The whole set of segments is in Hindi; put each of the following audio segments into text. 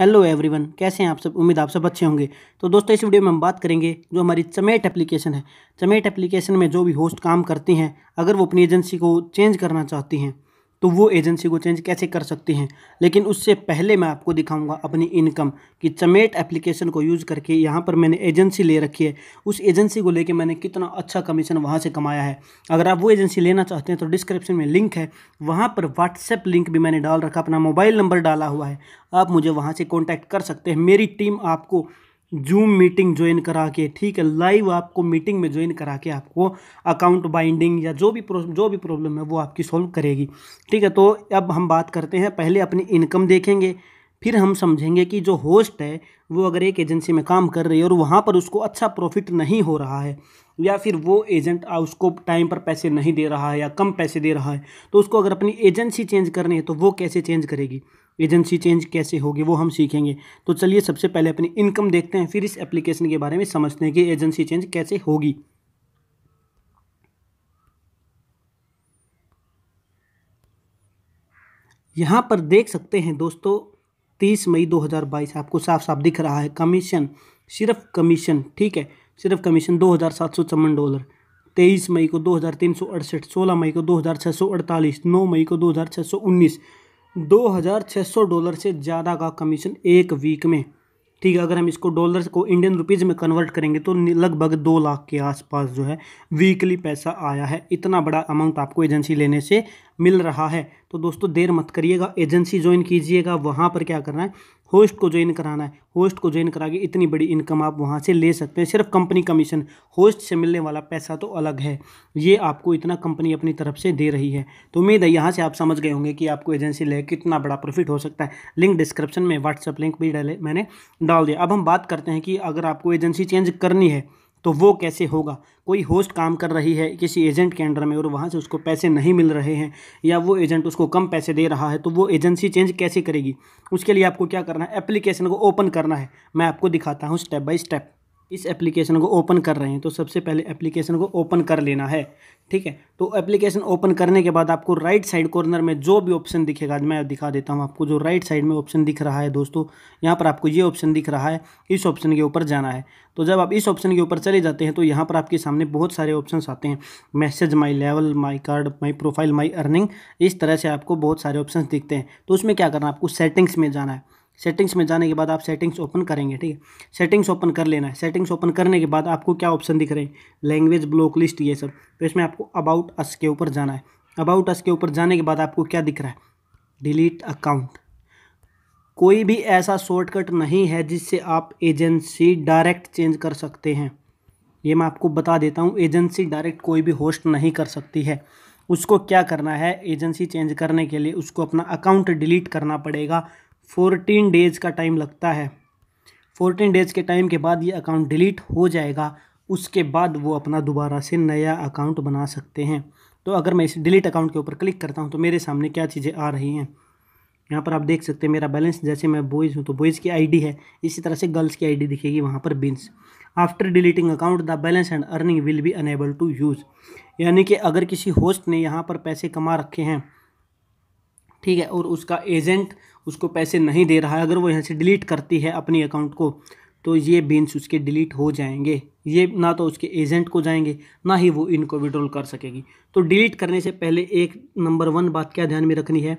हेलो एवरीवन कैसे हैं आप सब उम्मीद आप सब अच्छे होंगे तो दोस्तों इस वीडियो में हम बात करेंगे जो हमारी चमेट एप्लीकेशन है चमेट एप्लीकेशन में जो भी होस्ट काम करती हैं अगर वो अपनी एजेंसी को चेंज करना चाहती हैं तो वो एजेंसी को चेंज कैसे कर सकते हैं लेकिन उससे पहले मैं आपको दिखाऊंगा अपनी इनकम कि चमेट एप्लीकेशन को यूज़ करके यहाँ पर मैंने एजेंसी ले रखी है उस एजेंसी को लेके मैंने कितना अच्छा कमीशन वहाँ से कमाया है अगर आप वो एजेंसी लेना चाहते हैं तो डिस्क्रिप्शन में लिंक है वहाँ पर व्हाट्सएप लिंक भी मैंने डाल रखा अपना मोबाइल नंबर डाला हुआ है आप मुझे वहाँ से कॉन्टैक्ट कर सकते हैं मेरी टीम आपको जूम मीटिंग ज्वाइन करा के ठीक है लाइव आपको मीटिंग में ज्वाइन करा के आपको अकाउंट बाइंडिंग या जो भी जो भी प्रॉब्लम है वो आपकी सॉल्व करेगी ठीक है तो अब हम बात करते हैं पहले अपनी इनकम देखेंगे फिर हम समझेंगे कि जो होस्ट है वो अगर एक एजेंसी में काम कर रही है और वहाँ पर उसको अच्छा प्रॉफिट नहीं हो रहा है या फिर वो एजेंट उसको टाइम पर पैसे नहीं दे रहा है या कम पैसे दे रहा है तो उसको अगर अपनी एजेंसी चेंज करनी है तो वो कैसे चेंज करेगी एजेंसी चेंज कैसे होगी वो हम सीखेंगे तो चलिए सबसे पहले अपनी इनकम देखते हैं फिर इस एप्लीकेशन के बारे में समझते हैं कि एजेंसी चेंज कैसे होगी यहाँ पर देख सकते हैं दोस्तों तीस मई 2022 आपको साफ साफ दिख रहा है कमीशन सिर्फ कमीशन ठीक है सिर्फ कमीशन दो हज़ार सात सौ चौवन डॉलर तेईस मई को दो हज़ार तीन सौ अड़सठ सोलह मई को दो हज़ार छः सौ अड़तालीस नौ मई को दो हज़ार छः सौ उन्नीस दो हज़ार छः सौ डॉलर से ज़्यादा का कमीशन एक वीक में ठीक है अगर हम इसको डॉलर को इंडियन रुपीज़ में कन्वर्ट करेंगे तो लगभग दो लाख के आसपास जो है वीकली पैसा आया है इतना बड़ा अमाउंट आपको एजेंसी लेने से मिल रहा है तो दोस्तों देर मत करिएगा एजेंसी ज्वाइन कीजिएगा वहाँ पर क्या करना है होस्ट को ज्वाइन कराना है होस्ट को ज्वाइन करा के इतनी बड़ी इनकम आप वहाँ से ले सकते हैं सिर्फ कंपनी कमीशन होस्ट से मिलने वाला पैसा तो अलग है ये आपको इतना कंपनी अपनी तरफ से दे रही है तो उम्मीद है यहाँ से आप समझ गए होंगे कि आपको एजेंसी ले कितना बड़ा प्रॉफिट हो सकता है लिंक डिस्क्रिप्शन में व्हाट्सअप लिंक भी डाले मैंने डाल दिया अब हम बात करते हैं कि अगर आपको एजेंसी चेंज करनी है तो वो कैसे होगा कोई होस्ट काम कर रही है किसी एजेंट के अंडर में और वहाँ से उसको पैसे नहीं मिल रहे हैं या वो एजेंट उसको कम पैसे दे रहा है तो वो एजेंसी चेंज कैसे करेगी उसके लिए आपको क्या करना है एप्लीकेशन को ओपन करना है मैं आपको दिखाता हूँ स्टेप बाई स्टेप इस एप्लीकेशन को ओपन कर रहे हैं तो सबसे पहले एप्लीकेशन को ओपन कर लेना है ठीक है तो एप्लीकेशन ओपन करने के बाद आपको राइट साइड कॉर्नर में जो भी ऑप्शन दिखेगा मैं दिखा देता हूँ आपको जो राइट साइड में ऑप्शन दिख रहा है दोस्तों यहाँ पर आपको ये ऑप्शन दिख रहा है इस ऑप्शन के ऊपर जाना है तो जब आप इस ऑप्शन के ऊपर चले जाते हैं तो यहाँ पर आपके सामने बहुत सारे ऑप्शन आते हैं message my level my card my profile my earning इस तरह से आपको बहुत सारे ऑप्शन दिखते हैं तो उसमें क्या करना है आपको सेटिंग्स में जाना है सेटिंग्स में जाने के बाद आप सेटिंग्स ओपन करेंगे ठीक है सेटिंग्स ओपन कर लेना है सेटिंग्स ओपन करने के बाद आपको क्या ऑप्शन दिख रहे हैं लैंग्वेज ब्लॉक लिस्ट ये सब तो इसमें आपको अबाउट अस के ऊपर जाना है अबाउट अस के ऊपर जाने के बाद आपको क्या दिख रहा है डिलीट अकाउंट कोई भी ऐसा शॉर्टकट नहीं है जिससे आप एजेंसी डायरेक्ट चेंज कर सकते हैं ये मैं आपको बता देता हूँ एजेंसी डायरेक्ट कोई भी होस्ट नहीं कर सकती है उसको क्या करना है एजेंसी चेंज करने के लिए उसको अपना अकाउंट डिलीट करना पड़ेगा फोर्टीन डेज़ का टाइम लगता है फोर्टीन डेज़ के टाइम के बाद ये अकाउंट डिलीट हो जाएगा उसके बाद वो अपना दोबारा से नया अकाउंट बना सकते हैं तो अगर मैं इस डिलीट अकाउंट के ऊपर क्लिक करता हूँ तो मेरे सामने क्या चीज़ें आ रही हैं यहाँ पर आप देख सकते हैं मेरा बैलेंस जैसे मैं बॉयज़ हूँ तो बॉयज़ की आईडी है इसी तरह से गर्ल्स की आईडी दिखेगी वहाँ पर bins after deleting account the balance and earning will be unable to use यानी कि अगर किसी होस्ट ने यहाँ पर पैसे कमा रखे हैं ठीक है और उसका एजेंट उसको पैसे नहीं दे रहा है अगर वो यहाँ से डिलीट करती है अपनी अकाउंट को तो ये बीन्स उसके डिलीट हो जाएंगे ये ना तो उसके एजेंट को जाएंगे ना ही वो इनको विड्रॉल कर सकेगी तो डिलीट करने से पहले एक नंबर वन बात क्या ध्यान में रखनी है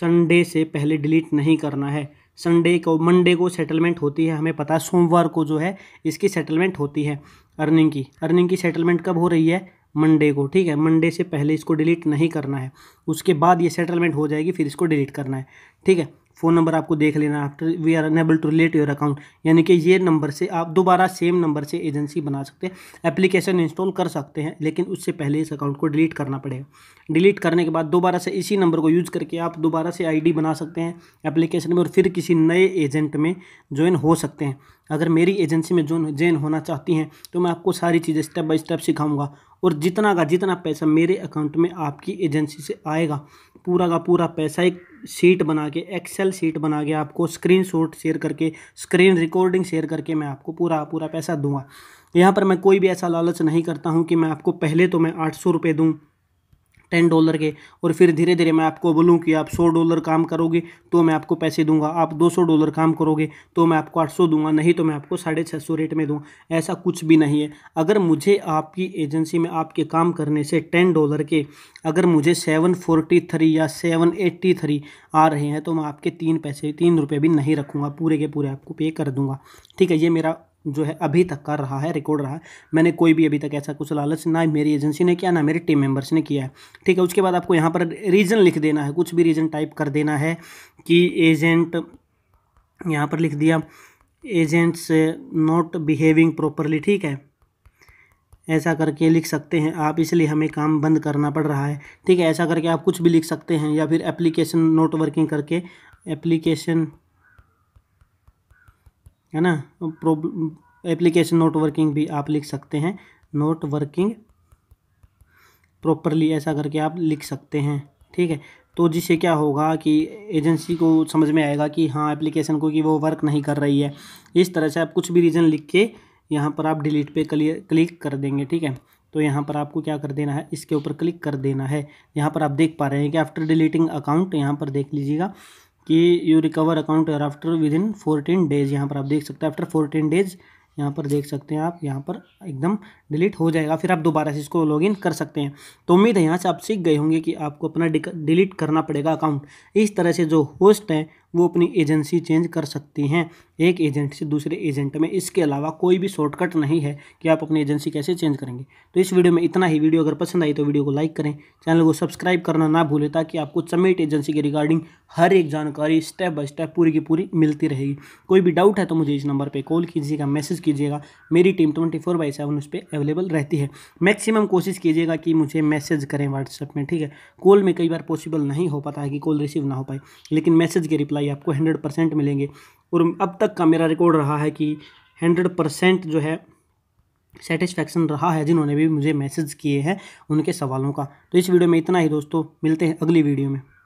संडे से पहले डिलीट नहीं करना है संडे को मंडे को सेटलमेंट होती है हमें पता है सोमवार को जो है इसकी सेटलमेंट होती है अर्निंग की अर्निंग की सेटलमेंट कब हो रही है मंडे को ठीक है मंडे से पहले इसको डिलीट नहीं करना है उसके बाद ये सेटलमेंट हो जाएगी फिर इसको डिलीट करना है ठीक है फ़ोन नंबर आपको देख लेना after we are unable to relate your account यानी कि ये नंबर से आप दोबारा सेम नंबर से एजेंसी बना सकते हैं एप्लीकेशन इंस्टॉल कर सकते हैं लेकिन उससे पहले इस अकाउंट को डिलीट करना पड़ेगा डिलीट करने के बाद दोबारा से इसी नंबर को यूज़ करके आप दोबारा से आईडी बना सकते हैं एप्लीकेशन में और फिर किसी नए एजेंट में ज्वाइन हो सकते हैं अगर मेरी एजेंसी में जो जॉइन होना चाहती हैं तो मैं आपको सारी चीज़ें स्टेप बाय स्टेप सिखाऊंगा और जितना का जितना पैसा मेरे अकाउंट में आपकी एजेंसी से आएगा पूरा का पूरा पैसा एक शीट बना के एक्सेल शीट बना के आपको स्क्रीन शेयर करके स्क्रीन रिकॉर्डिंग शेयर करके मैं आपको पूरा पूरा पैसा दूंगा यहाँ पर मैं कोई भी ऐसा लालच नहीं करता हूँ कि मैं आपको पहले तो मैं आठ सौ रुपये दूँ टेन डॉलर के और फिर धीरे धीरे मैं आपको बोलूँ कि आप सौ डॉलर काम करोगे तो मैं आपको पैसे दूंगा आप दो सौ डॉलर काम करोगे तो मैं आपको आठ सौ दूंगा नहीं तो मैं आपको साढ़े छः सौ रेट में दूँ ऐसा कुछ भी नहीं है अगर मुझे आपकी एजेंसी में आपके काम करने से टेन डॉलर के अगर मुझे सेवन फोर्टी थ्री या सेवन एट्टी थ्री आ रहे हैं तो मैं आपके तीन पैसे तीन रुपये भी नहीं रखूँगा पूरे के पूरे आपको पे कर दूँगा ठीक है ये मेरा जो है अभी तक कर रहा है रिकॉर्ड रहा है मैंने कोई भी अभी तक ऐसा कुछ लालच ना मेरी एजेंसी ने किया ना मेरी टीम मेंबर्स ने किया है ठीक है उसके बाद आपको यहाँ पर रीज़न लिख देना है कुछ भी रीज़न टाइप कर देना है कि एजेंट यहाँ पर लिख दिया एजेंट्स नॉट बिहेविंग प्रॉपरली ठीक है ऐसा करके लिख सकते हैं आप इसलिए हमें काम बंद करना पड़ रहा है ठीक है ऐसा करके आप कुछ भी लिख सकते हैं या फिर एप्लीकेशन नोट वर्किंग करके एप्लीकेशन है ना प्रॉब्लम एप्लीकेशन नोट वर्किंग भी आप लिख सकते हैं नोट वर्किंग प्रॉपरली ऐसा करके आप लिख सकते हैं ठीक है तो जिससे क्या होगा कि एजेंसी को समझ में आएगा कि हाँ एप्लीकेशन को कि वो वर्क नहीं कर रही है इस तरह से आप कुछ भी रीज़न लिख के यहाँ पर आप डिलीट पे क्लिक कर देंगे ठीक है तो यहाँ पर आपको क्या कर देना है इसके ऊपर क्लिक कर देना है यहाँ पर आप देख पा रहे हैं कि आफ्टर डिलीटिंग अकाउंट यहाँ पर देख लीजिएगा कि you recover account after within fourteen days यहाँ पर आप देख सकते हैं आफ्टर फोर्टीन डेज यहाँ पर देख सकते हैं आप यहाँ पर एकदम डिलीट हो जाएगा फिर आप दोबारा से इसको लॉगिन कर सकते हैं तो उम्मीद है यहाँ से आप सीख गए होंगे कि आपको अपना डिलीट करना पड़ेगा अकाउंट इस तरह से जो होस्ट हैं वो अपनी एजेंसी चेंज कर सकती हैं एक एजेंट से दूसरे एजेंट में इसके अलावा कोई भी शॉर्टकट नहीं है कि आप अपनी एजेंसी कैसे चेंज करेंगे तो इस वीडियो में इतना ही वीडियो अगर पसंद आई तो वीडियो को लाइक करें चैनल को सब्सक्राइब करना ना भूलें ताकि आपको समेट एजेंसी के रिगार्डिंग हर एक जानकारी स्टेप बाय स्टेप पूरी की पूरी मिलती रहेगी कोई भी डाउट है तो मुझे इस नंबर पर कॉल कीजिएगा मैसेज कीजिएगा मेरी team twenty four by seven उस पर अवेलेबल रहती है मैक्सिमम कोशिश कीजिएगा कि मुझे मैसेज करें व्हाट्सएप में ठीक है कॉल में कई बार पॉसिबल नहीं हो पाता है कि कॉल रिसीव ना हो पाए लेकिन मैसेज के रिप्लाई रिप्लाई आपको हंड्रेड परसेंट मिलेंगे और अब तक का मेरा रिकॉर्ड रहा है कि हंड्रेड परसेंट जो है सेटिस्फैक्शन रहा है जिन्होंने भी मुझे मैसेज किए हैं उनके सवालों का तो इस वीडियो में इतना ही दोस्तों मिलते हैं अगली वीडियो में